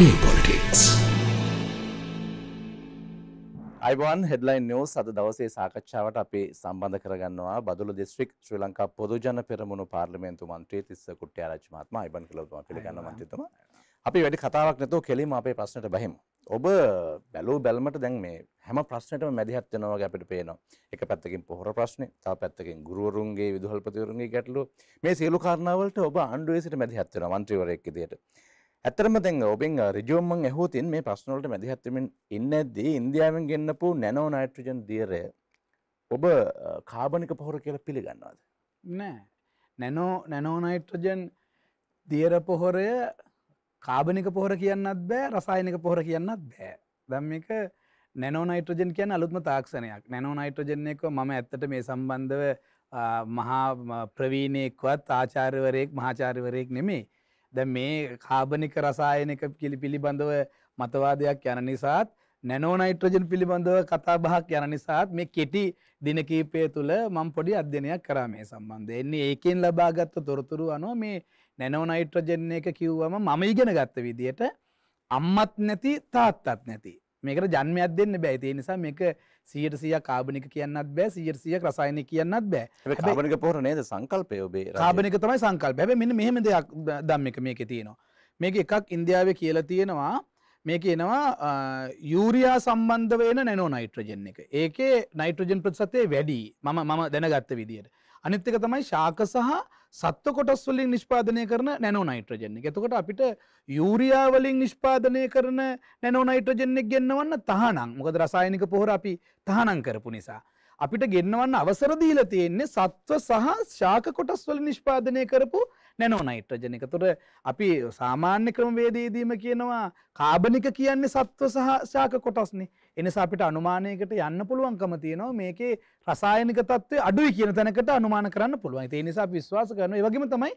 රටේ politics. අයිබන් headline නිවස් අද දවසේ සාකච්ඡාවට අපි සම්බන්ධ කරගන්නවා බදුල දිස්ත්‍රික් ශ්‍රී ලංකා පොදුජන පෙරමුණු පාර්ලිමේන්තු මන්ත්‍රී තිස්ස කුට්ටිආරච්චි මහත්මයා අයිබන් කියලා ඔබතුමා පිළිගන්න මන්ත්‍රීතුමා. අපි වැඩි කතාවක් නැතුව කෙලින්ම අපේ ප්‍රශ්නට බහිමු. ඔබ බැලූ බැල්මට දැන් මේ හැම ප්‍රශ්නයටම මැදිහත් වෙනවා වගේ අපිට පේනවා. එක පැත්තකින් පොහොර ප්‍රශ්නේ, තව පැත්තකින් ගුරුවරුන්ගේ විදුහල්පතිවරුන්ගේ ගැටලු. මේ සියලු කාරණාවලට ඔබ ආණ්ඩුවේ සිට මැදිහත් වෙනවා മന്ത്രിවරයෙක් විදියට. ඇතරම දැන් ඔබෙන් රිජෝම්මන් ඇහෝතින් මේ ප්‍රශ්නවලට මැදිහත්වමින් ඉන්නදී ඉන්දියාවෙන් ගෙන්න්නපු නැනෝ නයිට්‍රජන් දීරය ඔබ කාබනික පොහොර කියල පිළිගන්නවාද නෑ නැනෝ නැනෝනයිට්‍රජන් දියර පොහොරය කාබනික පොහොර කියන්නත් බෑ රසායනික පොහොර කියන්නත් බෑ දැම් එක නැනෝනයිට්‍රජන් කියන අලුත්ම තාක්ෂණයක් නැනෝනයිට්‍රජන්යෙක්ව මම ඇත්තට මේ සම්බන්ධව මහා ප්‍රවීණයෙක්වත් ආචාර්යවරයෙක් මහාචාර්යවරයෙක් නෙමේ දැන් මේ කාබනික රසායනික පිළිබඳව මතවාදයක් යන නිසාත් නැනෝ නයිට්‍රජන් පිළිබඳව කතා බහක් යන නිසාත් මේ කෙටි දින කීපය තුළ මම පොඩි අධ්‍යයනයක් කරා මේ සම්බන්ධයෙන්. එන්නේ ඒකෙන් ලබාගත් තොරතුරු අනුව මේ නැනෝ නයිට්‍රජන් එක කිව්වම මම ඉගෙන ගත්ත විදිහට අම්මත් නැති තාත්තත් නැති මේකට ජන්මයක් දෙන්න බෑ ඒ නිසා මේක 100% කාබනික කියන්නත් බෑ 100% රසායනික කියන්නත් බෑ හැබැයි කාබනික පොහොර නේද සංකල්පය ඔබේ කාබනික තමයි සංකල්පය හැබැයි මෙන්න මෙහෙම දෙයක් ධම්මික මේකේ තියෙනවා මේක එකක් ඉන්දියාවේ කියලා තියෙනවා මේක එනවා යූරයා සම්බන්ධ වෙන නැනෝ නයිට්‍රජන් එක. ඒකේ නයිට්‍රජන් ප්‍රතිශතය වැඩි. මම මම දැනගත්ත විදියට. අනිත් එක තමයි ශාක සහ සත්ව කොටස් වලින් නිෂ්පාදනය කරන නැනෝ නයිට්‍රජන් එක. එතකොට අපිට යූරියා වලින් නිෂ්පාදනය කරන නැනෝ නයිට්‍රජන් එක ගෙන්නවන්න තහනම්. මොකද රසායනික පොහොර අපි තහනම් කරපු නිසා. අපිට ගෙන්නවන්න අවසර දීලා තියෙන්නේ සත්ව සහ ශාක කොටස් වල නිෂ්පාදනය කරපු නැනෝ නයිට්‍රජන් එක. ඒතර අපි සාමාන්‍ය ක්‍රමවේදයේදීම කියනවා කාබනික කියන්නේ සත්ව සහ ශාක කොටස්නේ. එනිසා අපිට අනුමානයකට යන්න පුළුවන්කම තියෙනවා මේකේ රසායනික තත්ත්වය අඩුයි කියන තැනකට අනුමාන කරන්න පුළුවන්. ඒ නිසා අපි විශ්වාස කරනවා. ඒ වගේම තමයි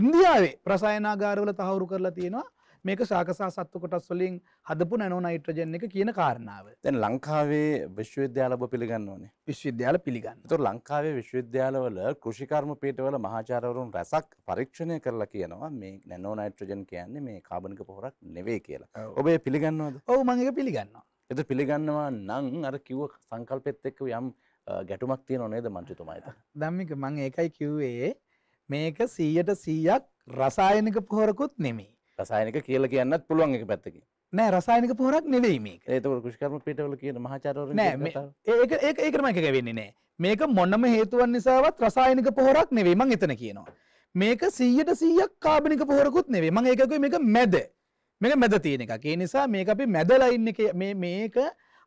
ඉන්දියාවේ රසායනාගාරවල තහවුරු කරලා තියෙනවා මේක සාකසා සත්තු කොටස් වලින් හදපු නැනෝ නයිට්‍රජන් එක කියන කාරණාව. දැන් ලංකාවේ විශ්වවිද්‍යාල ඔබ පිළිගන්න ඕනේ. විශ්වවිද්‍යාල පිළිගන්න. ඒතකොට ලංකාවේ විශ්වවිද්‍යාලවල කෘෂිකර්ම පීඨවල මහාචාර්යවරුන් රැසක් පරීක්ෂණය කරලා කියනවා මේ නැනෝ නයිට්‍රජන් කියන්නේ මේ කාබනික පොහොරක් නෙවෙයි කියලා. ඔබ ඒ පිළිගන්නවද? ඔව් මම ඒක පිළිගන්නවා. එද පිළිගන්නවා නං අර කිව්ව සංකල්පෙත් එක්ක යම් ගැටුමක් තියෙන නේද මන්ත්‍රතුමායිත දම්මික මං ඒකයි කිව්වේ මේක සීයට සීයක් රසායනික පොහොරකුත් නෙමේ රසායනික කියල කියන්නත් පුළුවන් එක පැත්තකි නෑ රසායනික පොහොරක් නෙවෙයි මේ ඒතව කෘෂිකර්ම පිටවල කියන මහාචාරවරු නෑ ඒක ඒක ඒකම එක වෙන්නේ නෑ මේක මොනම හේතුවන් නිසාවත් රසායනික පොහොරක් නෙවෙයි මං එතන කියනවා මේක 100ට 100ක් කාබනික පොහොරකුත් නෙවෙයි මං ඒකකුයි මේක මැද මේක මැද තියෙන එකක්. ඒ නිසා මේක අපි මැදලා ඉන්න මේ මේක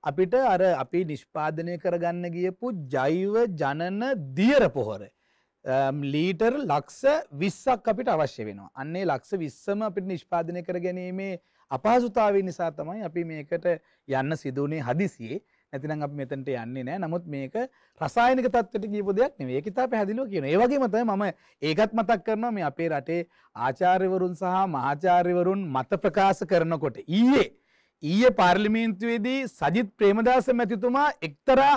අපිට අර අපි නිෂ්පාදනය කරගන්න ගියපු ජෛව ජනන දියර පොහොර ලීටර් ලක්ෂ 20ක් අපිට අවශ්‍ය වෙනවා. අන්නේ ලක්ෂ 20ම අපිට නිෂ්පාදනය කර ගැනීමේ අපහසුතාවය නිසා තමයි අපි මේකට යන්න සිදු වුණේ හදිසියේ. ඇතිනම් අප මෙතැට යන්නේ නෑ නමුත් මේක රසායනික තත්වට ගීපු දෙයක් නෙවේ ඒකතා පැහැදිලෝ කියන ඒවගේ මතයි මම ඒකත් මතක් කරනවා මේ අපේ රටේ ආචාර්යවරුන් සහ මහාචාර්යවරුන් මත ප්‍රකාශ කරනකොට ඊයේ ඊය පාර්ලිමේන්තුවේදී සජිත් ප්‍රේමදාස මැතිතුමා එක්තරා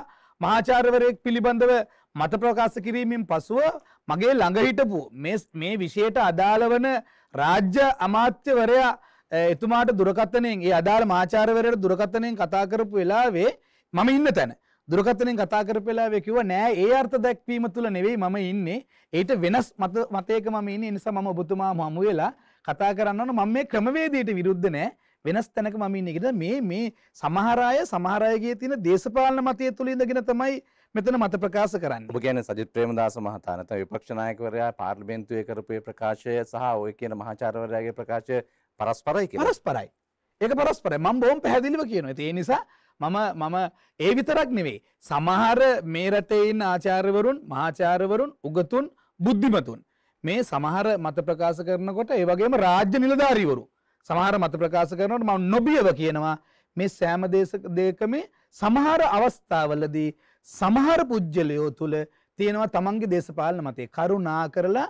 මහාචාර්වරයෙක් පිළිබඳව මත ප්‍රකාශ කිරීමෙන් පසුව මගේ ළඟහිටපු මේ විෂයට අදාළවන රාජ්‍ය අමාත්‍යවරයා එතුමාට දුරකතනයෙන් ඒ අදාළ මාචාර්වරයට දුරකතනයෙන් කතා කරපු වෙලාවේ මම ඉන්න තැන දුරකතනෙන් කතා කරපෙලාවේ කිව්වා නෑ ඒ අර්ථ දැක්වීම තුල නෙවෙයි මම ඉන්නේ ඒට වෙනස් මත මතයක මම ඉන්නේ ඒ නිසා මම ඔබතුමා හමු වෙලා කතා කරන්න ඕන මම මේ ක්‍රමවේදයට විරුද්ධ නෑ වෙනස් තැනක මම ඉන්නේ කියලා මේ මේ සමහර අය සමහර අයගේ තියෙන දේශපාලන මතය තුල ඉඳගෙන තමයි මෙතන මත ප්‍රකාශ කරන්න ඔබ කියන්නේ සජිත් ප්‍රේමදාස මහතා නැත්නම් විපක්ෂ නායකවරයා පාර්ලිමේන්තුවේ කරපු ප්‍රකාශය සහ ඔය කියන මහාචාර්යවරයාගේ ප්‍රකාශය පරස්පරයි කියලා පරස්පරයි ඒක පරස්පරයි මම බොහොම පැහැදිලිව කියනවා ඒ නිසා මම මම ඒ විතරක් නෙවෙයි. සමහර මේ රටේයින් ආචාර්යවරුන් මහාචාර්යවරුන් උගතුන් බුද්ධිමතුන් මේ සමහර මත ප්‍රකාශ කරනකොට ඒ වගේම රාජ්‍ය නිලධාරීවරු සමහර මත ප්‍රකාශ කරනකොට මම නොබියව කියනවා මේ සෑම දේශක දෙකමේ සමහර අවස්ථාවලදී සමහර පුජ්‍යලයෝ තුල තියෙනවා තමන්ගේ දේශපාලන මතේ කරුණා කරලා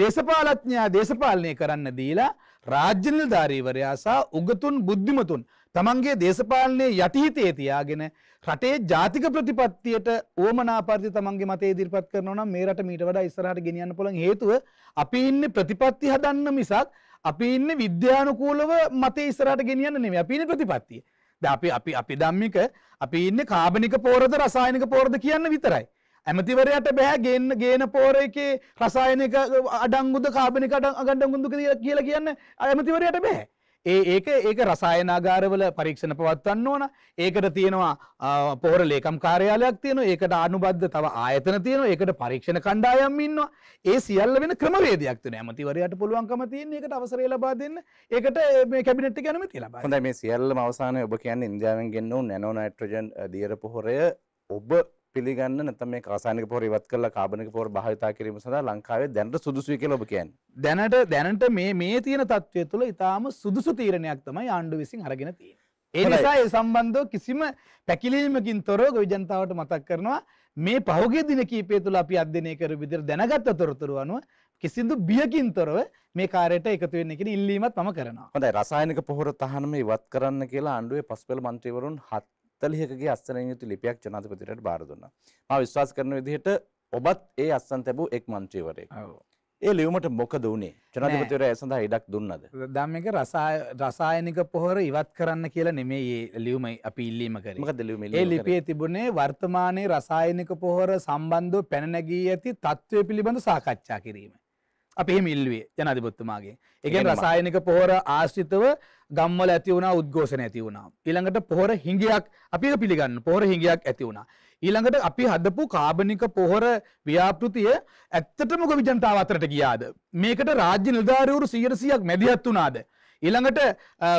දේශපාලඥයා දේශපාලනය කරන්න දීලා රාජ්‍ය නිලධාරීවරයා සහ උගතුන් බුද්ධිමතුන් තමන්ගේ දේශපාලනය යටිහිතේ තියාගෙන රටේ ජාතික ප්‍රතිපත්තියට ඕමනාපරිදි තමන්ගේ මතය ඉදිරිපත් කරනවා නම් මේ රට මීට වඩා ඉස්සරහට ගෙනියන්න පුළුවන් හේතුව අපි ඉන්නේ ප්‍රතිපත්ති හදන්න මිසක් අපි ඉන්නේ විද්‍යානුකූලව මතය ඉස්සරහට ගෙනියන්න නෙමෙයි අපි ඉන්නේ ප්‍රතිපත්තිය. අපි අපි අපි ධම්මික අපි ඉන්නේ කාබනික පෝරද රසායනික පෝරද කියන්න විතරයි. ඇමතිවරයට බෑ ගේන ගේන පෝර එකේ රසායනික අඩංගුද කාබනික අඩංගුද කියලා කියන්න ඇමතිවරයට බෑ. ඒ ඒක ඒක රසායනාගාරවල පරීක්ෂණ පවත්වන්න ඕන ඒකට තියෙනවා පොහොර ලේකම් කාර්යාලයක් තියෙනවා ඒකට අනුබද්ධ තව ආයතන තියෙනවා ඒකට පරීක්ෂණ කණ්ඩායම් ඉන්නවා ඒ සියල්ල වෙන ක්‍රමවේදයක් තියෙනවා ඇමතිවරයාට පුළුවන්කම තියෙන ඒකට අවසරය ලබා දෙන්න ඒකට මේ කැබිනට් එක අනුමැතිය ලබා හොඳයි මේ සියල්ලම අවසානයේ ඔබ කියන්නේ ඉන්දියාවෙන් ගෙන්න වූ නැනෝ නයිට්‍රජන් දියර පොහොරය ඔබ පිළිගන්න නැත්නම් මේ රසායනික පොහොර ඉවත් කරලා කාබනික පොහොර භාවිතා කිරීම සඳහා ලංකාවේ දැනට සුදුසුයි කියලා ඔබ කියන්නේ. දැනට දැනට මේ මේ තියෙන තත්ත්වය තුළ ඊටාම සුදුසු තීරණයක් තමයි ආණ්ඩුව විසින් අරගෙන තියෙන්නේ. ඒ නිසා ඒ සම්බන්ධව කිසිම පැකිලීමකින් තොරව ගොවි ජනතාවට මතක් කරනවා මේ පහුගිය දින කිහිපය තුළ අපි අධ්‍යයනය කරපු විදිහට දැනගත් තොරතුරු අනුව කිසිදු බියකින් තොරව මේ කාර්යයට එකතු වෙන්න කියන ඉල්ලීමත් මම කරනවා. හොඳයි රසායනික පොහොර තහනම ඉවත් කරන්න කියලා ආණ්ඩුවේ පස්පෙළ මන්ත්‍රීවරුන් 40කගේ අස්තරින් යුතු ලිපියක් ජනාධිපතිට බාර දුන්නා. මම විශ්වාස කරන විදිහට ඔබත් ඒ අස්සන් තැබූ එක් මන්ත්‍රීවරයෙක්. ඒ ලියුමට මොකද වුණේ? ජනාධිපතිවරයා ඒ සඳහා ඉඩක් දුන්නද? දැන් මේක රසායනික පොහොර ඉවත් කරන්න කියලා නෙමෙයි මේ ලියුම අපි ඉල්ලීම කරේ. මොකද ලියුමේ ලියුම? ඒ ලිපියේ තිබුණේ වර්තමානයේ රසායනික පොහොර සම්බන්ධව පැන නැගී ඇති තත්ත්වය පිළිබඳ සාකච්ඡා කිරීම. අපි එහෙම ඉල්ලුවේ ජනාධිපතිතුමාගේ. ඒ කියන්නේ රසායනික පොහොර ආශ්‍රිතව ගම්වල ඇති වුණා උද්ඝෝෂණ ඇති වුණා. ඊළඟට පොහොර හිඟයක් අපි ඒක පිළිගන්න. පොහොර හිඟයක් ඇති වුණා. ඊළඟට අපි හදපු කාබනික පොහොර ව්‍යාපෘතිය ඇත්තටම ගොවි ජනතාව අතරට ගියාද? මේකට රාජ්‍ය නිලධාරීවරු 100%ක් මැදිහත් වුණාද? ඊළඟට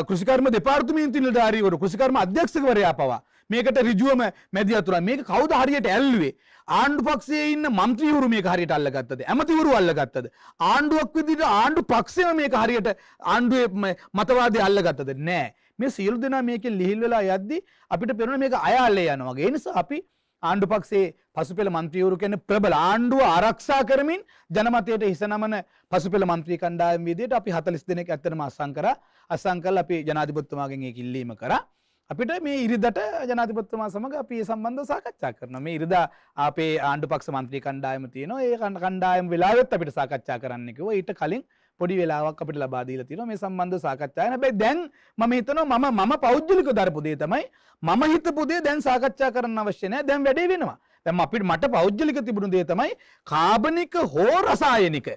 කෘෂිකර්ම දෙපාර්තමේන්තු නිලධාරීවරු කෘෂිකර්ම අධ්‍යක්ෂකවරයා පවා මේකට රිජුවම මැදි අතුරා මේක කවුද හරියට ඇල්ලුවේ ආණ්ඩු පක්ෂයේ ඉන්න മന്ത്രിවරු මේක හරියට අල්ලගත්තද ඇමතිවරු අල්ලගත්තද ආණ්ඩුවක් විදිහට ආණ්ඩු පක්ෂයම මේක හරියට ආණ්ඩුවේ මතවාදී අල්ලගත්තද නෑ මේ සියලු දෙනා මේකෙන් ලිහිල් වෙලා යද්දි අපිට පේනවා මේක අයාලේ යනවා වගේ ඒ නිසා අපි ආණ්ඩු පක්ෂයේ පසුපෙළ മന്ത്രിවරු කියන්නේ ප්‍රබල ආණ්ඩුව ආරක්ෂා කරමින් ජනමතයට හිස නමන පසුපෙළ മന്ത്രി කණ්ඩායම විදිහට අපි 40 දෙනෙක් ඇත්තටම අසං කරා අසං කරලා අපි ජනාධිපතිතුමාගෙන් ඒක ඉල්ලීම කරා අපිට මේ ඉරිදට ජනාතිපත්තුමා සමඟ අපි සම්බන්ධ සාකච්ඡා කරන මේ ඉරිදා අපේ ආණ්ඩු පක්ෂ මන්ත්‍රී කණ්ඩායම තියෙනවා ඒ කණ්ඩායම් වෙලාවෙත් අපිට සාකච්ඡා කරන්න කිව්වා ඊට කලින් පොඩි වෙලාවක් අපිට ලබා දීලා තියෙනවා මේ සම්බන්ධ සාකච්ඡාය. හැබැයි දැන් මම හිතනවා මම මම පෞද්ගලිකව දරපු දේ තමයි මම හිතපු දේ දැන් සාකච්ඡා කරන්න අවශ්‍ය නැහැ. දැන් වැඩේ වෙනවා. දැන් අපිට මට පෞද්ගලික තිබුණු දේ තමයි කාබනික හෝ රසායනික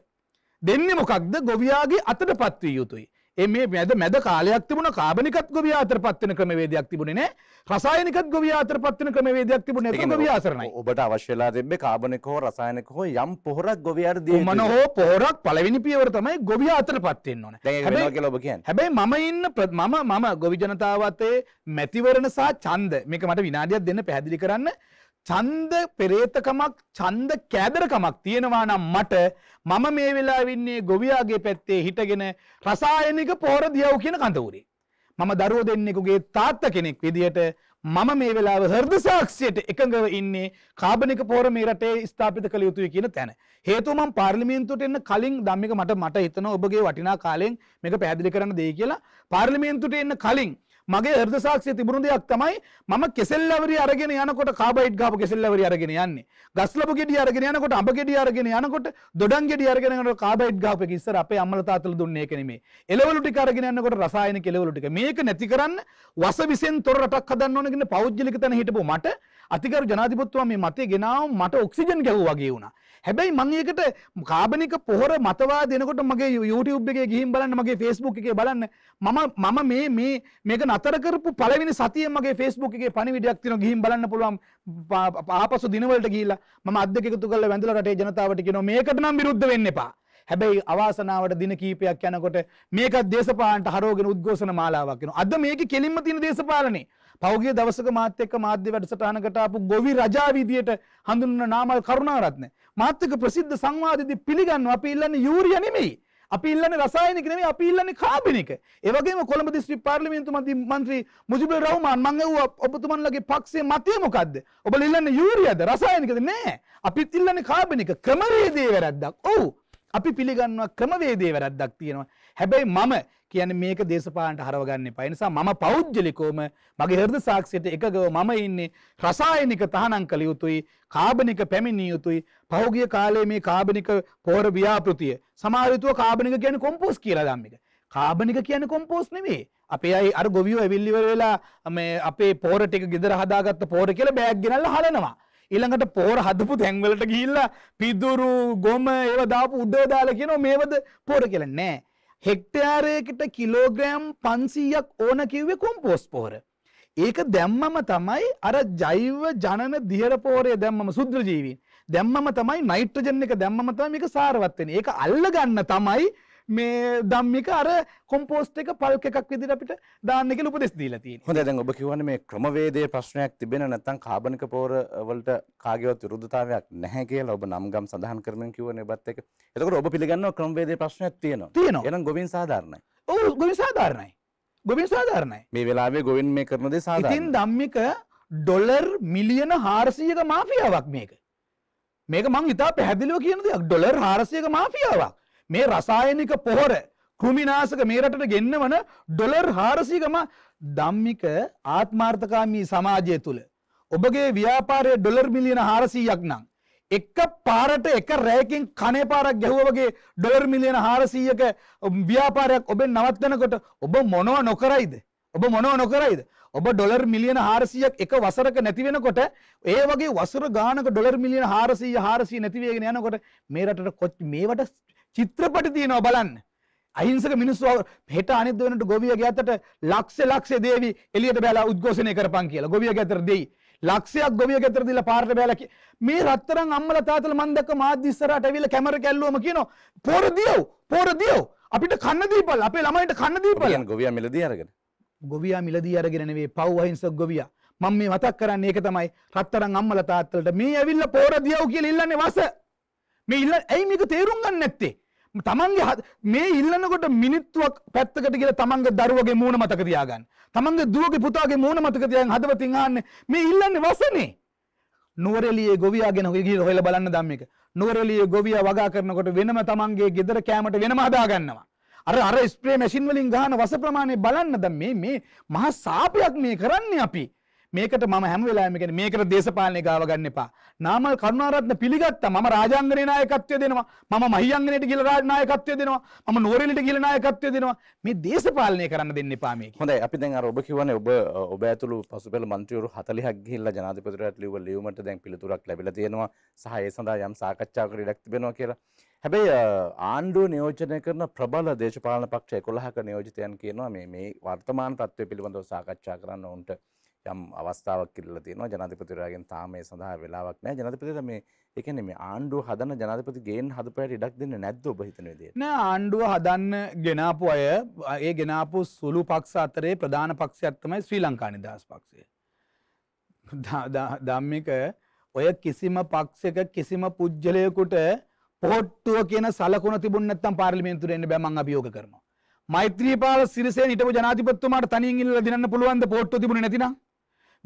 දෙන්නේ මොකක්ද ගොවියාගේ අතටපත් විය යුතුයි. මේ මැද මැද කාලයක් තිබුණ කාබනිකත් ගොවිය අතර පත්වන ක්‍රමවේදයක් තිබුණේ නෑ රසායනිකත් ගොවිය අතර පත්වන ක්‍රමවේදයක් තිබුණේ නැතුව ගොවිය අසරණයි. ඔබට අවශ්‍ය වෙලා තිබ්බේ කාබනික හෝ රසායනික හෝ යම් පොහොරක් ගොවියට දෙන්න. මොන හෝ පොහොරක් පළවෙනි පියවර තමයි ගොවිය අතරපත් වෙන්න ඕනේ. දැන් ඒක වෙනවා කියලා ඔබ කියන්නේ. හැබැයි මම ඉන්න මම මම ගොවි ජනතාව අතේ මැතිවරණ සහ ඡන්ද මේක මට විනාඩියක් දෙන්න පැහැදිලි කරන්න. ඡන්ද පෙරේතකමක් ඡන්ද කෑදරකමක් තියෙනවා නම් මට මම මේ වෙලාවේ ඉන්නේ ගොවියාගේ පැත්තේ හිටගෙන රසායනික පොහොර දියව් කියන කඳවුරේ මම දරුවෝ දෙන්නෙකුගේ තාත්තා කෙනෙක් විදියට මම මේ වෙලාව හෘද සාක්ෂියට එකඟව ඉන්නේ කාබනික පොහොර මේ රටේ ස්ථාපිත කළ යුතුයි කියන තැන. හේතුව මම පාර්ලිමේන්තුවට එන්න කලින් ධම්මික මට මට හිතනවා ඔබගේ වටිනා කාලෙන් මේක පැහැදිලි කරන්න දෙයි කියලා පාර්ලිමේන්තුවට එන්න කලින් මගේ හෘද සාක්ෂිය තිබුණු දෙයක් තමයි මම කෙසෙල්ලවරි අරගෙන යනකොට කාබයිඩ් ගාපු කෙසෙල්ලවරි අරගෙන යන්නේ. ගස්ලබු ගෙඩිය අරගෙන යනකොට අඹ ගෙඩිය අරගෙන යනකොට දොඩම් ගෙඩිය අරගෙන යනකොට කාබයිඩ් ගාපු එක ඉස්සර අපේ අම්මලා තාත්තලා දුන්නේ ඒක නෙමෙයි. එළවලු ටික අරගෙන යනකොට රසායනික එළවලු ටික. මේක නැති කරන්න වස විසෙන් තොර රටක් හදන්න ඕන කියන පෞද්ගලික තැන හිටපු මට අතිගරු ජනාධිපතිතුමා මේ මතය ගෙනාව මට ඔක්සිජන් ගැහුවා වගේ වුණා. හැබැයි මං ඒකට කාබනික පොහොර මතවාද එනකොට මගේ YouTube එකේ ගිහින් බලන්න මගේ Facebook එකේ බලන්න මම මම මේ මේ මේක නතර කරපු පළවෙනි සතියේ මගේ Facebook එකේ පණිවිඩයක් තියෙනවා ගිහින් බලන්න පුළුවන් ආපසු දිනවලට ගිහිල්ලා මම අද්දක එකතු කරලා වැඳලා රටේ ජනතාවට කියනවා මේකට නම් විරුද්ධ වෙන්න එපා හැබැයි අවාසනාවට දින කීපයක් යනකොට මේකත් දේශපාලනට හරෝගෙන උද්ඝෝෂණ මාලාවක් වෙනවා. අද මේකේ කෙලින්ම තියෙන දේශපාලනේ පෞගේ දවසක මාත් එක්ක මාධ්‍ය වැඩසටහනකට ආපු ගොවි රජා විදියට හඳුන්වන නාමල් කරුණාරත්න මාත් එක්ක ප්‍රසිද්ධ සංවාදෙදී පිළිගන්නවා අපි ඉල්ලන්නේ යූරියා නෙමෙයි අපි ඉල්ලන්නේ රසායනික නෙමෙයි අපි ඉල්ලන්නේ කාබනික ඒ වගේම කොළඹ දිස්ත්‍රික් පාර්ලිමේන්තු මන්ත්‍රී මුජිබුල් රහ්මාන් මම ඇහුවා ඔබතුමන්ලගේ පක්ෂයේ මතය මොකද්ද ඔබලා ඉල්ලන්නේ යූරියාද රසායනිකද නෑ අපිත් ඉල්ලන්නේ කාබනික ක්‍රමවේදයේ වැරද්දක් ඔව් අපි පිළිගන්නවා ක්‍රමවේදයේ වැරද්දක් තියෙනවා හැබැයි මම කියන්නේ මේක දේශපාලනට හරව ගන්න එපා. ඒ නිසා මම පෞද්ගලිකවම මගේ හෘද සාක්ෂියට එකගව මම ඉන්නේ රසායනික තහනම් කළ යුතුයි, කාබනික පැමිණිය යුතුයි. පහුගිය කාලේ මේ කාබනික පොහොර ව්‍යාපෘතිය සමහර විටව කාබනික කියන්නේ කොම්පෝස්ට් කියලා ගම් එක. කාබනික කියන්නේ කොම්පෝස්ට් නෙමෙයි. අපේ අය අර ගොවියෝ ඇවිල්ලි වෙලා මේ අපේ පොහොර ටික ගෙදර හදාගත්ත පොහොර කියලා බෑග් ගෙනල්ලා හලනවා. ඊළඟට පෝර හදපු තැන්වලට ගිහිල්ලා පිදුරු ගොම ඒව දාපු උඩ දාලා කියනවා මේවද පෝර කියලා නෑ. හෙක්ටයාරයකට කිලෝග්‍රෑම් 500ක් ඕන කිව්වේ කොම්පෝස්ට් පොහොර. ඒක දැම්මම තමයි අර ජෛව ජනන දියර පොහොරය දැම්මම සුද්‍ර ජීවීන්. දැම්මම තමයි නයිට්‍රජන් එක දැම්මම තමයි මේක සාරවත් වෙන්නේ. ඒක අල්ල ගන්න තමයි මේ ධම්මික අර කොම්පෝස්ට් එක පල්ක් එකක් විදිහට අපිට දාන්න කියලා උපදෙස් දීලා තියෙනවා. හොඳයි දැන් ඔබ කියවන්නේ මේ ක්‍රමවේදයේ ප්‍රශ්නයක් තිබෙන නැත්නම් කාබනික පෝර වලට කාගේවත් විරුද්ධතාවයක් නැහැ කියලා ඔබ නම්ගම් සඳහන් කරමින් කියවනේ ඔබත් එක. එතකොට ඔබ පිළිගන්නවා ක්‍රමවේදයේ ප්‍රශ්නයක් තියෙනවා. තියෙනවා. එහෙනම් ගොවින් සාධාරණයි. ඔව් ගොවින් සාධාරණයි. ගොවින් සාධාරණයි. මේ වෙලාවේ ගොවින් මේ කරන දේ සාධාරණයි. ඉතින් ධම්මික ඩොලර් මිලියන 400ක මාෆියාවක් මේක. මේක මං ඉතා පැහැදිලිව කියන දෙයක්. ඩොලර් 400ක මාෆියාවක්. මේ රසායනික පොහොර කෘමිනාසක මේ රටට ගෙන්නවන ඩොලර් 400 කම ධම්මික ආත්මාර්ථකාමී සමාජය තුල ඔබගේ ව්‍යාපාරයේ ඩොලර් මිලියන 400ක් නම් එක පාරට එක රෑකින් කනේ පාරක් ගැහුවා වගේ ඩොලර් මිලියන 400ක ව්‍යාපාරයක් ඔබෙන් නවත්වනකොට ඔබ මොනව නොකරයිද? ඔබ මොනව නොකරයිද? ඔබ ඩොලර් මිලියන 400ක් එක වසරක නැති වෙනකොට ඒ වගේ වසර ගානක ඩොලර් මිලියන 400 400 නැති වෙගෙන යනකොට මේ රටට මේවට චිත්‍රපටි තියෙනවා බලන්න. අහිංසක මිනිස්සු හෙට අනිද්ද වෙනට ගොවියගේ අතට ලක්ෂ ලක්ෂ දේවි එළියට බැලලා උද්ඝෝෂණය කරපන් කියලා. ගොවියගේ අතට දෙයි. ලක්ෂයක් ගොවිය ගෙතර දීලා පාරට බෑලා කි මේ රත්තරන් අම්මලා තාත්තලා මන් දැක්ක මාධ්‍ය ඉස්සරහට ඇවිල්ලා කැමර කැල්ලුවම කියනවා පොර දියෝ පොර දියෝ අපිට කන්න දීපල් අපේ ළමයින්ට කන්න දීපල් ගොවියා මිලදී අරගෙන ගොවියා මිලදී අරගෙන නෙවෙයි පව් අහිංසක ගොවියා මම මේ මතක් කරන්නේ ඒක තමයි රත්තරන් අම්මලා තාත්තලට මේ ඇවිල්ලා පොර දියෝ කියලා ඉල්ලන්නේ වස මේ ඉල්ල ඇයි මේක තේරුම් ගන්න නැත්තේ තමන්ගේ මේ ඉල්ලනකොට මිනිත්තුවක් පැත්තකට කියලා තමන්ගේ දරුවගේ මූණ මතක තියාගන්න. තමන්ගේ දුවගේ පුතාගේ මූණ මතක තියාගෙන හදවතින් ආන්නේ මේ ඉල්ලන්නේ වසනේ. නුවරඑළියේ ගොවියාගෙන ගිහින් හොයලා බලන්න ධම්මික. නුවරඑළියේ ගොවියා වගා කරනකොට වෙනම තමන්ගේ ගෙදර කෑමට වෙනම හදාගන්නවා. අර අර ස්ප්‍රේ මැෂින් වලින් ගහන වස ප්‍රමාණය බලන්න දැන් මේ මේ මහා සාපයක් මේ කරන්නේ අපි. මේකට මම හැම වෙලාවෙම කියන්නේ මේකට දේශපාලනේ ගාව ගන්න එපා. නාමල් කරුණාරත්න පිළිගත්තා. මම රාජාංගනේ නායකත්වය දෙනවා. මම මහියංගනේට ගිහලා රාජ නායකත්වය දෙනවා. මම නෝරෙලිට ගිහලා නායකත්වය දෙනවා. මේ දේශපාලනය කරන්න දෙන්න එපා මේක. හොඳයි අපි දැන් අර ඔබ කිව්වනේ ඔබ ඔබ ඇතුළු පසුපෙළ මන්ත්‍රීවරු 40ක් ගිහිල්ලා ජනාධිපතිවරයාට ලියුව ලියුමට දැන් පිළිතුරක් ලැබිලා තියෙනවා. සහ ඒ සඳහා යම් සාකච්ඡාවකට ඉඩක් තිබෙනවා කියලා. හැබැයි ආණ්ඩුව නියෝජනය කරන ප්‍රබල දේශපාලන පක්ෂ එකොළහක නියෝජිතයන් කියනවා මේ මේ වර්තමාන තත්ත්වය පිළිබඳව සාකච්ඡා කරන්න ඔවුන්ට යම් අවස්ථාවක් කියලා තියෙනවා ජනාධිපතිවරයාගෙන් තාම ඒ සඳහා වෙලාවක් නැහැ ජනාධිපතිතුමා මේ ඒ කියන්නේ මේ ආණ්ඩුව හදන ජනාධිපති ගේන් හදපයට ඉඩක් දෙන්නේ නැද්ද ඔබ හිතන විදිහට නෑ ආණ්ඩුව හදන්න ගෙනාපු අය ඒ ගෙනාපු සුළු පක්ෂ අතරේ ප්‍රධාන පක්ෂයක් තමයි ශ්‍රී ලංකා නිදහස් පක්ෂය ධම්මික ඔය කිසිම පක්ෂයක කිසිම පුජ්‍යලයකට පොට්ටුව කියන සලකුණ තිබුණ නැත්නම් පාර්ලිමේන්තුවට එන්න බෑ මං අභියෝග කරනවා මෛත්‍රීපාල සිරිසේන හිටපු ජනාධිපතිතුමාට තනියෙන් ඉල්ලලා දිනන්න පුළුවන්ද පොට්ටුව තිබුණේ නැතිනම්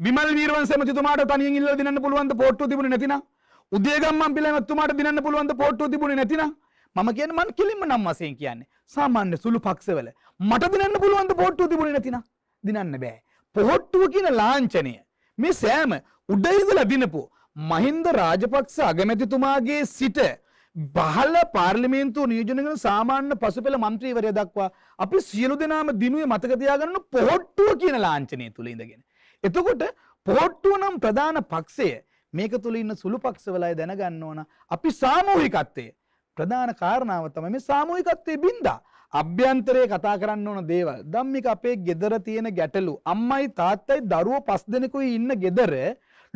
විමල් වීරවන්ස මැතිතුමාට තනියෙන් ඉල්ලලා දිනන්න පුළුවන් ද පොට්ටුව තිබුණේ නැතිනම් උදේගම්මන් පිළේ මැතිතුමාට දිනන්න පුළුවන් ද පොට්ටුව තිබුණේ නැතිනම් මම කියන්නේ මං කිලින්ම නම් වශයෙන් කියන්නේ සාමාන්‍ය සුළු පක්ෂවල මට දිනන්න පුළුවන් ද පොට්ටුව තිබුණේ නැතිනම් දිනන්න බෑ පොට්ටුව කියන ලාංඡනය මේ සෑම උඩ ඉඳලා දිනපු මහින්ද රාජපක්ෂ අගමැතිතුමාගේ සිට බහල පාර්ලිමේන්තු නියෝජනගෙන සාමාන්‍ය පසුපෙළ මන්ත්‍රීවරය දක්වා අපි සියලු දෙනාම දිනුවේ මතක තියාගන්න පොහොට්ටුව කියන ලාංඡනය තුල ඉඳගෙන එතකොට පෝට්ටුව නම් ප්‍රධාන පක්ෂය මේක තුළ ඉන්න සුළු පක්ෂවලයි දැනගන්න ඕන අපි සාමූහිකත්වය ප්‍රධාන කාරණාව තමයි මේ සාමූහිකත්වයේ බින්දා අභ්‍යන්තරයේ කතා කරන්න ඕන දේවල් ධම්මික අපේ ගෙදර තියෙන ගැටලු අම්මයි තාත්තයි දරුවෝ පස් දෙනෙකුයි ඉන්න ගෙදර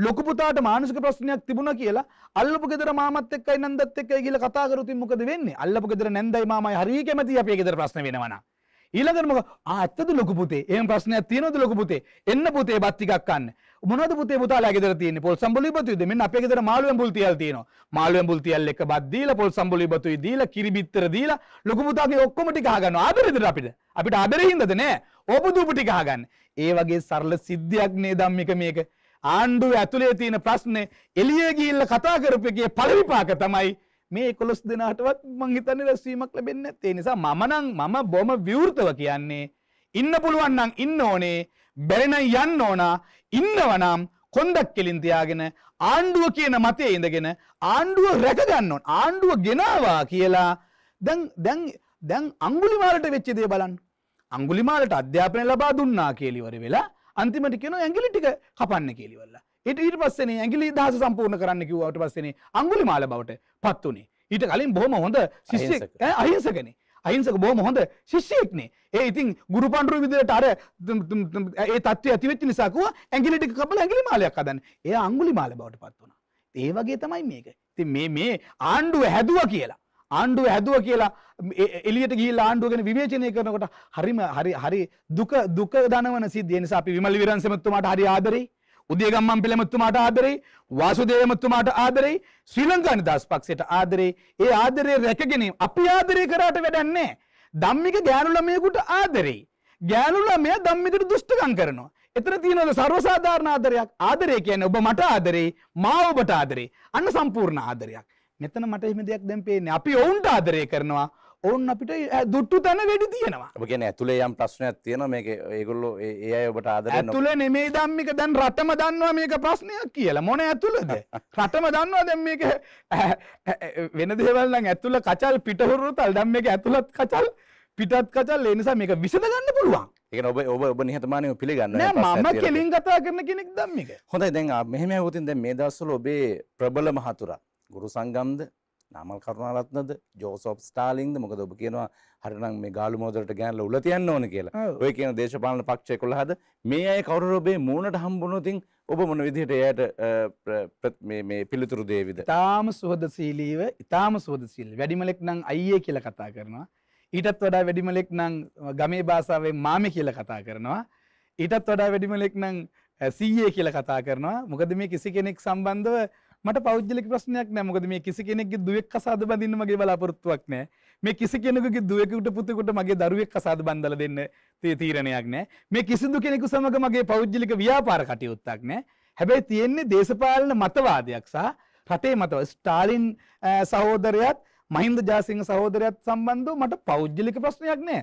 ලොකු පුතාට මානසික ප්‍රශ්නයක් තිබුණා කියලා අල්ලපු ගෙදර මාමත් එක්කයි නන්දත් එක්කයි කියලා කතා කරුතින් මොකද වෙන්නේ අල්ලපු ගෙදර නැන්දයි මාමයි හරිය කැමති අපේ ගෙදර ප්‍රශ්න වෙනවා නම් ඊළඟට මොකද ආ ඇත්තද ලොකු පුතේ එහෙම ප්‍රශ්නයක් තියෙනවද ලොකු පුතේ එන්න පුතේ බත් ටිකක් කන්න මොනවද පුතේ පුතාලා ගෙදර තියෙන්නේ පොල් සම්බුලි බතුයිද මෙන්න අපේ ගෙදර මාළු ඇඹුල් තියල් තියෙනවා මාළු ඇඹුල් තියල් එක බත් දීලා පොල් සම්බුලි බතුයි දීලා කිරි බිත්තර දීලා ලොකු පුතාගේ ඔක්කොම ටික අහගන්නවා ආදරේද අපිට අපිට ආදරේ හින්දාද නෑ ඕපදූප ටික අහගන්න ඒ වගේ සරල සිද්ධියක් නේ ධම්මික මේක ආණ්ඩුව ඇතුලේ තියෙන ප්‍රශ්නේ එළිය ගිහිල්ලා කතා කරපු එකේ පළවිපාක තමයි මේ 11 දෙනාටවත් මං හිතන්නේ රැස්වීමක් ලැබෙන්නේ නැත්තේ. ඒ නිසා මම නම් මම බොම විවෘතව කියන්නේ ඉන්න පුළුවන් නම් ඉන්න ඕනේ, බැරි නම් යන්න ඕන. ඉන්නවනම් කොන්දක් කෙලින් තියාගෙන ආණ්ඩුව කියන මතයේ ඉඳගෙන ආණ්ඩුව රැක ගන්න ඕන. ආණ්ඩුව ගෙනාවා කියලා දැන් දැන් දැන් අඟුලිමාලට වෙච්ච දේ බලන්න. අඟුලිමාලට අධ්‍යාපනය ලබා දුන්නා කියලා වෙලා අන්තිමට කියනවා ඇඟිලි ටික කපන්න කියලා. ඊට ඊට පස්සේනේ ඇඟිලි දහස සම්පූර්ණ කරන්න කිව්වා ඊට පස්සේනේ අඟුලිමාල බවට පත් උනේ. ඊට කලින් බොහොම හොඳ ශිෂ්‍යෙක් අහිංසකනේ. අහිංසක බොහොම හොඳ ශිෂ්‍යෙක්නේ. ඒ ඉතින් ගුරු පඬුරු විදිහට අර ඒ தත්ත්වය ඇති වෙච්ච නිසා කෝ ඇඟිලි ටික කපලා ඇඟිලි මාලයක් හදන්න. එයා අඟුලිමාල බවට පත් වුණා. ඒ වගේ තමයි මේක. ඉතින් මේ මේ ආණ්ඩුව හැදුවා කියලා ආණ්ඩුව හැදුව කියලා එලියට ගිහිල්ලා ආණ්ඩුව ගැන විවේචනය කරනකොට හරිම හරි හරි දුක දුක දනවන සිද්ධිය නිසා අපි විමල් විරන්සමතුමාට හරි ආදරෙයි. උදේගම්මන් පෙළ මැතිතුමාට ආදරේ වාසුදේව මැතිතුමාට ආදරේ ශ්‍රී ලංකා නිදහස් පක්ෂයට ආදරේ ඒ ආදරේ රැකගෙන අපි ආදරේ කරාට වැඩක් නැහැ ධම්මික ගෑනු ළමයෙකුට ආදරේ ගෑනු ළමයා ධම්මිකට දුෂ්ටකම් කරනවා එතන තියෙනවද සර්වසාධාරණ ආදරයක් ආදරය කියන්නේ ඔබ මට ආදරේ මා ඔබට ආදරේ අන්න සම්පූර්ණ ආදරයක් මෙතන මට එහෙම දෙයක් දැන් පේන්නේ අපි ඔවුන්ට ආදරය කරනවා ඔවුන් අපිට දුට්ටු තැන වැඩි තියෙනවා ගැන ඇතුළේ යම් ප්‍රශ්නයක් තියෙන මේක ඒගොල්ලෝ ඒ අය ඔබට ආදර ඇතුළ නෙමේ දම්මික දැන් රටම දන්නවා මේක ප්‍රශ්නයක් කියලා මොන ඇතුළද රටම දන්නවා දැන් මේක වෙන දේවල් නම් ඇතුළ කචල් පිටහුරුතල් දැන් මේක ඇතුළත් කචල් පිටත් කචල් ඒ නිසා මේක විසඳ ගන්න පුළුවන් ඒක ඔබ ඔබ ඔබ නිහතමානීව පිළිගන්න මම කෙලින් කතා කරන කෙනෙක් ධම්මික හොඳයි දැන් මෙහෙම වුතින් දැන් මේ දවස්වල ඔබේ ප්‍රබල මහතුරා ගුරු සංගම්ද නාමල් කරුණාරත්නද ජෝසොප් ස්ටාලින්ද මොකද ඔබ කියනවා හරිනම් මේ ගාලු මොදලට ගෑනලා උල තියන්න ඕන කියලා. ඔය කියන දේශපාලන පක්ෂ 11ද මේ අය කවුරු ඔබේ මූණට හම්බුනොත් ඔබ මොන විදිහට එයාට මේ මේ පිළිතුරු දෙවිද? ඊටාම සුහදශීලීව ඊටාම සුහදශීලී වැඩිමලෙක් නම් අයියේ කියලා කතා කරනවා. ඊටත් වඩා වැඩිමලෙක් නම් ගමේ භාෂාවෙන් මාමේ කියලා කතා කරනවා. ඊටත් වඩා වැඩිමලෙක් නම් සීයේ කියලා කතා කරනවා. මොකද මේ කිසි කෙනෙක් සම්බන්ධව මට පෞද්ගලික ප්‍රශ්නයක් නෑ මොකද මේ කිසි කෙනෙක්ගේ දුවෙක් කසාද බඳින්න මගේ බලාපොරොත්තුවක් නෑ මේ කිසි කෙනෙකුගේ දුවෙකුට පුතෙකුට මගේ දරුවෙක් කසාද බඳලා දෙන්න තීරණයක් නෑ මේ කිසිදු කෙනෙකු සමග මගේ පෞද්ගලික ව්‍යාපාර කටයුත්තක් නෑ හැබැයි තියෙන්නේ දේශපාලන මතවාදයක් සහ රටේ මතව ස්ටාලින් සහෝදරයත් මහින්ද ජාසිංහ සහෝදරයත් සම්බන්ධව මට පෞද්ගලික ප්‍රශ්නයක් නෑ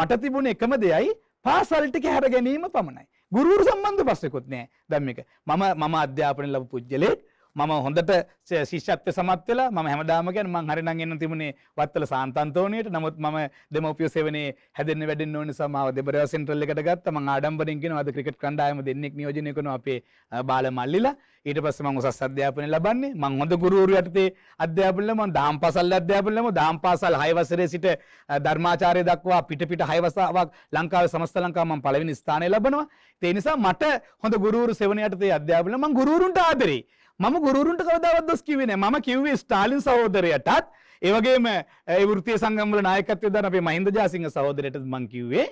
මට තිබුණ එකම දෙයයි පාසල් ටික හැර ගැනීම පමණයි ගුරුවරු සම්බන්ධ ප්‍රශ්නකුත් නෑ දැන් මේක මම මම අධ්‍යාපනය ලැබු පුජ්‍යලෙක් මම හොඳට ශිෂ්‍යත්ව සමත් වෙලා මම හැමදාම කියන්නේ මං හරිනම් එන්න තිබුණේ වත්තල සාන්තන්තෝනියට. නමුත් මම දෙමව්පිය සෙවනේ හැදෙන්න වැඩෙන්න ඕන නිසා මාව දෙබරවා සෙන්ට්‍රල් එකට ගත්තා. මං ආඩම්බරෙන් කියනවා අද ක්‍රිකට් කණ්ඩායම දෙන්නෙක් නියෝජනය කරනවා අපේ බාල මල්ලිලා. ඊට පස්සේ මං උසස් අධ්‍යාපනය ලබන්නේ. මං හොඳ ගුරුවරු යටතේ අධ්‍යාපනය ලැබුවා. මං දහම් පාසල් අධ්‍යාපනය ලැබුවා. දහම් පාසල් 6 වසරේ සිට ධර්මාචාර්ය දක්වා පිට පිට 6 වසරක් ලංකාවේ සමස්ත ලංකාව මං පළවෙනි ස්ථානය ලබනවා. ඒ නිසා මට හොඳ ගුරුවරු සෙවනේ යටතේ අධ්‍යාපනය මං ගුරුවරුන්ට ආදරේ. මම ගුරුන්ට කවදාවත් දොස් කිව්වේ නෑ මම කිව්වේ ස්ටාලින් සහෝදරයටත් ඒ වගේම ඒ වෘත්තීය සංගම් වල නායකත්වය දරන අපේ මහින්ද ජාසිංහ සහෝදරයටත් මම කිව්වේ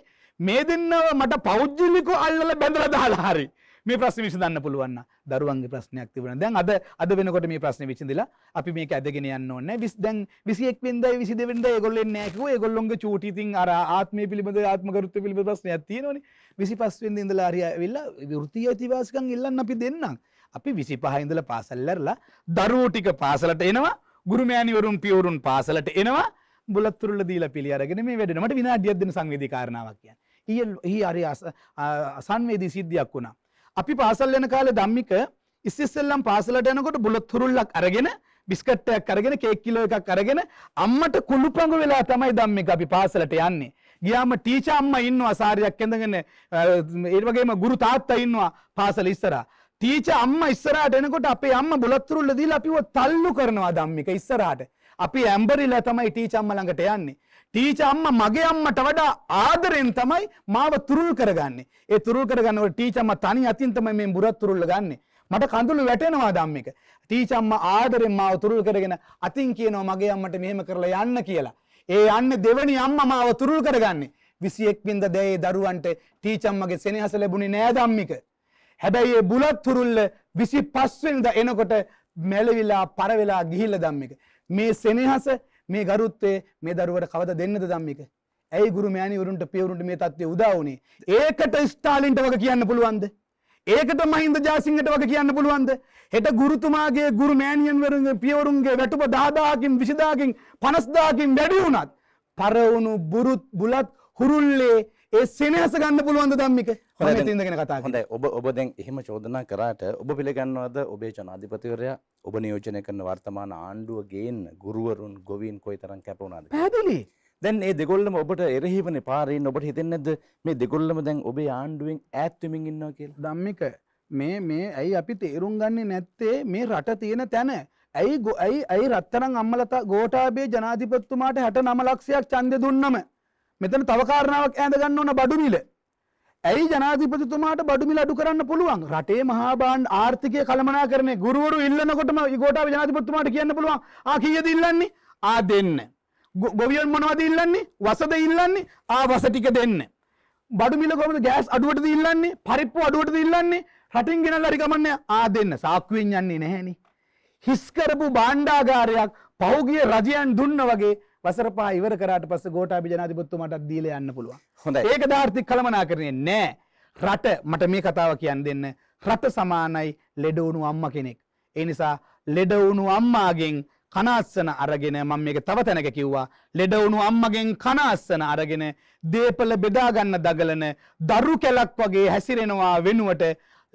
මේ දෙන්නව මට පෞද්ගලිකව අල්ලලා බැඳලා දාලා හරි මේ ප්‍රශ්න විසඳන්න පුළුවන් දරුවන්ගේ ප්‍රශ්නයක් තිබුණා. දැන් අද අද වෙනකොට මේ ප්‍රශ්නේ විසඳිලා අපි මේක ඇදගෙන යන්න ඕනේ. විස් දැන් 21 වෙනිදායි 22 වෙනිදායි ඒගොල්ලෝ එන්නේ නැහැ කිව්වා. ඒගොල්ලොන්ගේ චූටි ඉතින් අර ආත්මය පිළිබඳ ආත්මකෘත්‍ය පිළිබඳ ප්‍රශ්නයක් තියෙනවනේ. 25 වෙනිදා ඉඳලා හරි ඇවිල්ලා වෘත්තීය අයිතිවාසිකම් ඉල්ලන්න අපි දෙන්නම්. අපි 25 ඉඳලා පාසල් ඇරලා දරුවෝ ටික පාසලට එනවා ගුරුමෑණිවරුන් පියවරුන් පාසලට එනවා බුලත්තුරුල්ල දීලා පිළි අරගෙන මේ වැඩේ මට විනාඩියක් දෙන සංවේදී කාරණාවක් කියන්නේ. ඊයේ ඊ හරි සංවේදී සිද්ධියක් වුණා. අපි පාසල් යන කාලේ ධම්මික ඉස්සෙල්ලම් පාසලට යනකොට බුලත්තුරුල්ලක් අරගෙන බිස්කට් එකක් අරගෙන කේක් කිලෝ එකක් අරගෙන අම්මට කුළුපඟ වෙලා තමයි ධම්මික අපි පාසලට යන්නේ. ගියාම ටීචර් අම්මා ඉන්නවා සාරියක් ඇඳගෙන ඒ වගේම ගුරු තාත්තා ඉන්නවා පාසල ඉස්සරහා. ටීච අම්ම ඉස්සරහට එනකොට අපේ අම්ම බුලත්තුරුල්ල දීලා අපිව තල්ලු කරනවා ධම්මික ඉස්සරහට. අපි ඇම්බරිලා තමයි ටීච අම්ම ළඟට යන්නේ. ටීච අම්මා මගේ අම්මට වඩා ආදරෙන් තමයි මාව තුරුල් කරගන්නේ. ඒ තුරුල් කරගන්නකොට ටීච අම්මා තනි අතින් තමයි මේ බුලත්තුරුල්ල ගන්නෙ. මට කඳුළු වැටෙනවා ධම්මික. ටීච අම්මා ආදරෙන් මාව තුරුල් කරගෙන අතින් කියනවා මගේ අම්මට මෙහෙම කරලා යන්න කියලා. ඒ යන්නේ දෙවනි අම්මා මාව තුරුල් කරගන්නේ. 21 බින්ද දැයේ දරුවන්ට ටීච අම්මගේ සෙනෙහස ලැබුණේ නෑ ධම්මික. හැබැයි ඒ බුලත් තුරුල්ල 25 වෙනිදා එනකොට මැලවිලා පරවෙලා ගිහිල්ලා ධම්මික. මේ සෙනෙහස මේ ගරුත්වය මේ දරුවට කවද දෙන්නද ධම්මික? ඇයි ගුරු මෑණිවරුන්ට පියවරුන්ට මේ தත්ත්වය උදා වුනේ? ඒකට ස්ටාලින්ට වගේ කියන්න පුළුවන්ද? ඒකට මහින්ද ජයසිංහට වගේ කියන්න පුළුවන්ද? හෙට ගුරුතුමාගේ ගුරු මෑණියන්වරුන්ගේ පියවරුන්ගේ වැටුප 10000කින් 20000කින් 50000කින් වැඩි වුණත් පරවුණු බුරුත් බුලත් හුරුල්ලේ ඒ සෙනෙහස ගන්න පුළුවන්ද ධම්මික? තමයි ඉඳගෙන කතා කරන්නේ. හොඳයි ඔබ ඔබ දැන් එහෙම චෝදනා කරාට ඔබ පිළිගන්නවද ඔබේ ජනාධිපතිවරයා ඔබ නියෝජනය කරන වර්තමාන ආණ්ඩුව ගේන්න ගුරුවරුන් ගොවීන් කොයිතරම් කැප වුණාද? පැහැදිලි. දැන් ඒ දෙගොල්ලම ඔබට එරෙහිවනේ පාරේ ඉන්න ඔබට හිතෙන්නේ නැද්ද මේ දෙගොල්ලම දැන් ඔබේ ආණ්ඩුවෙන් ඈත් වෙමින් ඉන්නවා කියලා? ධම්මික මේ මේ ඇයි අපි තේරුම් ගන්නේ නැත්තේ මේ රට තියෙන තැන. ඇයි ඇයි ඇයි රත්තරන් අම්මලත ගෝඨාභය ජනාධිපතිතුමාට 69 ලක්ෂයක් ඡන්දෙ දුන්නම මෙතන තව කාරණාවක් ඈඳ ගන්න ඕන බඩු මිල. ඇයි ජනාධිපතිතුමාට බඩු මිල අඩු කරන්න පුළුවන් රටේ මහා භාණ්ඩ ආර්ථිකය කළමනාකරණය ගුරුවරු ඉල්ලනකොටම ගෝඨාභය ජනාධිපතිතුමාට කියන්න පුළුවන් ආ කීයද ඉල්ලන්නේ ආ දෙන්න ගොවියන් මොනවද ඉල්ලන්නේ වසද ඉල්ලන්නේ ආ වස ටික දෙන්න බඩු මිල කොහමද ගෑස් අඩුවටද ඉල්ලන්නේ පරිප්පු අඩුවටද ඉල්ලන්නේ රටින් ගෙනල්ලා හරි ගමන්නේ ආ දෙන්න සාක්කුවෙන් යන්නේ නැහෙනේ හිස් කරපු භාණ්ඩාගාරයක් පහුගිය රජයන් දුන්න වගේ වසර පහ ඉවර කරාට පස්සේ ගෝඨාභය ජනාධිපතිතුමාටත් දීලා යන්න පුළුවන්. හොඳයි. ඒක දාර්ථික කළමනාකරණය නෑ. රට මට මේ කතාව කියන්න දෙන්න. රට සමානයි ලෙඩ වුණු අම්මා කෙනෙක්. ඒ නිසා ලෙඩ වුණු අම්මාගෙන් කනාස්සන අරගෙන මම මේක තව තැනක කිව්වා ලෙඩ වුණු අම්මගෙන් කනාස්සන අරගෙන දේපල බෙදා ගන්න දගලන දරු කැලක් වගේ හැසිරෙනවා වෙනුවට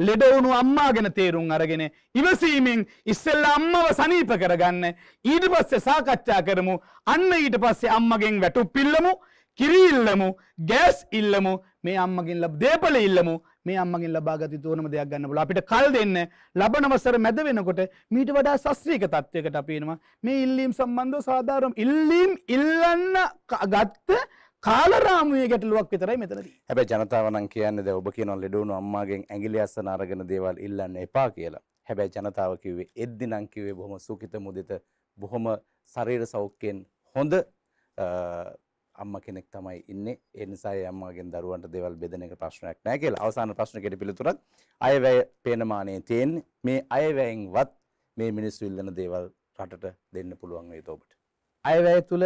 ලෙඩවුණු අම්මා ගැන තේරුම් අරගෙන ඉවසීමෙන් ඉස්සෙල්ලා අම්මව සනීප කරගන්න ඊට පස්සේ සාකච්ඡා කරමු අන්න ඊට පස්සේ අම්මගෙන් වැටුප් ඉල්ලමු කිරි ඉල්ලමු ගෑස් ඉල්ලමු මේ අම්මගෙන් ලබ දේපල ඉල්ලමු මේ අම්මගෙන් ලබාගත යුතු ඕනම දෙයක් ගන්න පුළුවන් අපිට කල් දෙන්න ලබන වසර මැද වෙනකොට මීට වඩා ශස්ත්‍රීය තත්වයකට අපි එනවා මේ ඉල්ලීම් සම්බන්ධව සාධාරණ ඉල්ලීම් ඉල්ලන්න ගත්ත කාලරාමුවේ ගැටලුවක් විතරයි මෙතනදී. හැබැයි ජනතාව නම් කියන්නේ දැන් ඔබ කියනවා ලෙඩුණු අම්මාගෙන් ඇඟිලි අස්සන අරගෙන දේවල් ඉල්ලන්න එපා කියලා. හැබැයි ජනතාව කිව්වේ එද්දි නම් කිව්වේ බොහොම සුඛිත මුදිත බොහොම ශරීර සෞඛ්‍යයෙන් හොඳ අම්ම කෙනෙක් තමයි ඉන්නේ ඒ නිසා ඒ අම්මාගෙන් දරුවන්ට දේවල් බෙදෙන එක ප්‍රශ්නයක් නෑ කියලා. අවසාන ප්‍රශ්නකෙට පිළිතුරක් අයවැය පේනමානයේ තියෙන්නේ මේ අයවැයෙන් වත් මේ මිනිස්සු ඉල්ලන දේවල් රටට දෙන්න පුළුවන් වේද ඔබට? අයවැය තුළ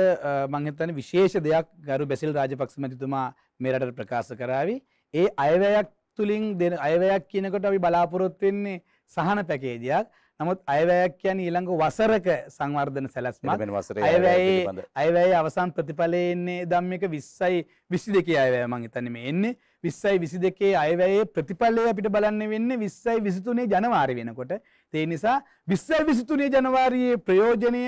මංහිතන විශේෂ දෙයක් ගරු බැසිල් රාජපක්ෂ මැතිතුමා මෙරට ප්‍රකාශ කරාවි. ඒ අයවැයක් තුළින් දෙන අයවැයක් කියනකොට අපි බලාපොරොත්වෙන්නේ සහන පැකේදයක් නමුත් අයවැයක් කියන ඊළඟ වසරක සංවර්ධන සැලස්මක් අයවැයේ අයවැයි අවසන් ප්‍රතිඵලයන්නේ දම්මික විස්සයි විසි දෙක අයවැය මං හිතනම එන්නේ විස්සයි විසි දෙකේ අයවැයේ ප්‍රතිඵලය අපිට බලන්න වෙන්න විස්සයි විසිතුනේ ජනවාරි වෙනකොට ඒ නිසා විස්සල් විසිතුනේ ජනවාරයේ ප්‍රයෝජනය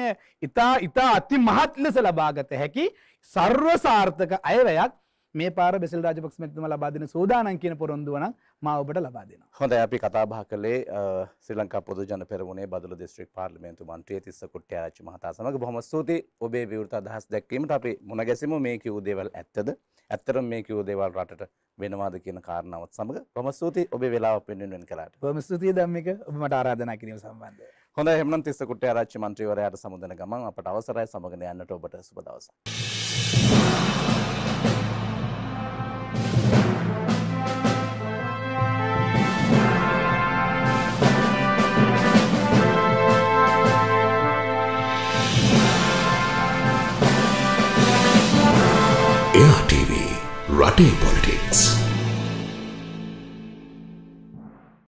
ඉතා ඉතා අති මහත් ලෙස ලබාගත හැකි සර්ව සාර්ථක අයවැයක් මේ පාර බෙසල් රාජපක්ෂ මැතිතුමා ලබා දෙන සූදානම් කියන පොරොන්දුව නම් මා ඔබට ලබා දෙනවා. හොඳයි අපි කතා බහ කළේ ශ්‍රී ලංකා පොදු ජන පෙරමුණේ බදලු දිස්ත්‍රික් පාර්ලිමේන්තු මන්ත්‍රිය තිස්ස කුට්ටිආරච්චි මහතා සමග බොහොම ස්තුතියි ඔබේ විවෘත අදහස් දැක්වීමට අපි මුණ ගැසෙමු මේ කිව් දේවල් ඇත්තද? ඇත්තටම මේ කිව් දේවල් රටට වෙනවාද කියන කාරණාවත් සමග බොහොම ස්තුතියි ඔබේ වෙලාව පෙන්වන්න කලාට. බොහොම ස්තුතියි ධම්මික ඔබ මට ආරාධනා කිරීම සම්බන්ධයෙන්. හොඳ එහෙමනම් තිස්ස කුට්ටිආරච්චි මන්ත්‍රීවරයාට සමුදෙන ගමන් අපට අවසරයි සමග යන්නට ඔබට සුබ දවසක්. Karate Politics.